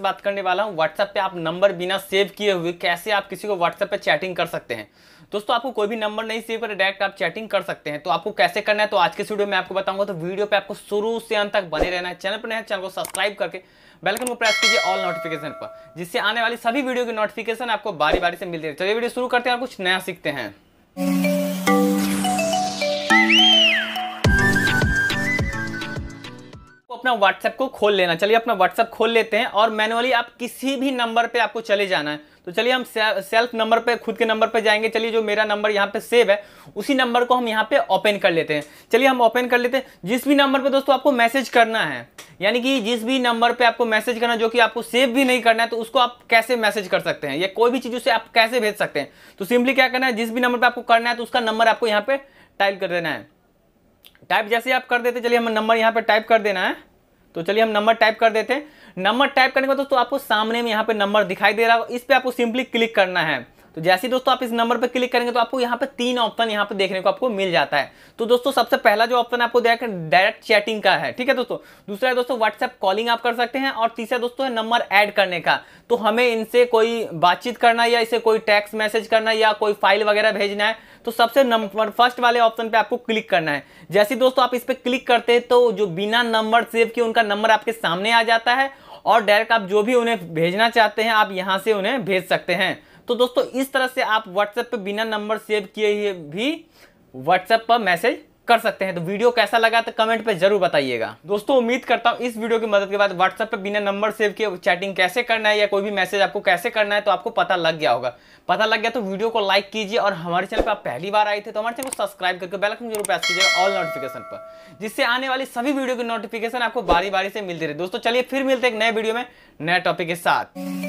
से बात करने वाला हूँ व्हाट्सएप पे आप नंबर बिना सेव किए हुए कैसे आप किसी को व्हाट्सएप पे चैटिंग कर सकते हैं दोस्तों आपको कोई भी नंबर नहीं सेव कर डायरेक्ट आप चैटिंग कर सकते हैं तो आपको कैसे करना है तो आज के वीडियो में आपको बताऊंगा तो वीडियो पे आपको शुरू से अंत तक बने रहना है चैनल पर नया चैनल को सब्सक्राइब करके बेलकन को प्रेस कीजिए ऑल नोटिफिकेशन पर जिससे आने वाली सभी वीडियो की नोटिफिकेशन आपको बारी बारी से मिलती है चलिए तो वीडियो शुरू करते हैं और कुछ नया सीखते हैं अपना व्हाट्सएप को खोल लेना चलिए अपना व्हाट्सएप खोल लेते हैं और मैनुअली आप किसी भी नंबर पे आपको चले जाना है तो चलिए हम सेल्फ नंबर पे खुद के नंबर पे जाएंगे चलिए जो मेरा नंबर यहाँ पे सेव है उसी नंबर को हम यहाँ पे ओपन कर लेते हैं चलिए हम ओपन कर लेते हैं जिस भी नंबर पे दोस्तों आपको मैसेज करना है यानी कि जिस भी नंबर पे आपको मैसेज करना जो कि आपको सेव भी नहीं करना है तो उसको आप कैसे मैसेज कर सकते हैं या कोई भी चीज़ उसे आप कैसे भेज सकते हैं तो सिंपली क्या करना है जिस भी नंबर पर आपको करना है तो उसका नंबर आपको यहाँ पे टाइप कर देना है टाइप जैसे आप कर देते चलिए हम नंबर यहाँ पे टाइप कर देना है तो चलिए हम नंबर टाइप कर देते हैं नंबर टाइप करने के बाद दोस्तों आपको सामने में यहाँ पे नंबर दिखाई दे रहा है इस पर आपको सिंपली क्लिक करना है तो जैसे ही दोस्तों आप इस नंबर पर क्लिक करेंगे तो आपको यहाँ पे तीन ऑप्शन यहाँ पे देखने को आपको मिल जाता है तो दोस्तों सबसे पहला जो ऑप्शन आपको देखा डायरेक्ट चैटिंग का है ठीक है दोस्तों दूसरा है दोस्तों व्हाट्सएप कॉलिंग आप कर सकते हैं और तीसरा दोस्तों है नंबर ऐड करने का तो हमें इनसे कोई बातचीत करना या इसे कोई टैक्स मैसेज करना या कोई फाइल वगैरह भेजना है तो सबसे नंबर फर्स्ट वाले ऑप्शन पे आपको क्लिक करना है जैसे दोस्तों आप इस पर क्लिक करते हैं तो जो बिना नंबर सेव किए उनका नंबर आपके सामने आ जाता है और डायरेक्ट आप जो भी उन्हें भेजना चाहते हैं आप यहां से उन्हें भेज सकते हैं तो दोस्तों इस तरह से आप व्हाट्सएप पे बिना नंबर सेव किए भी व्हाट्सएप पर मैसेज कर सकते हैं तो वीडियो कैसा लगा तो कमेंट पे जरूर बताइएगा दोस्तों उम्मीद करता हूँ इस वीडियो की मदद के बाद व्हाट्सएप पे बिना नंबर सेव किए चैटिंग कैसे करना है या कोई भी मैसेज आपको कैसे करना है तो आपको पता लग गया होगा पता लग गया तो वीडियो को लाइक कीजिए और हमारे चैनल पर आप पहली बार आए थे तो हमारे चैनल को सब्सक्राइब करके बेलकन जरूर प्रेस कीजिएगा ऑल नोटिफिकेशन पर जिससे आने वाली सभी वीडियो की नोटिफिकेशन आपको बारी बारी से मिलती रहे दोस्तों चलिए फिर मिलते हैं नए वीडियो में नए टॉपिक के साथ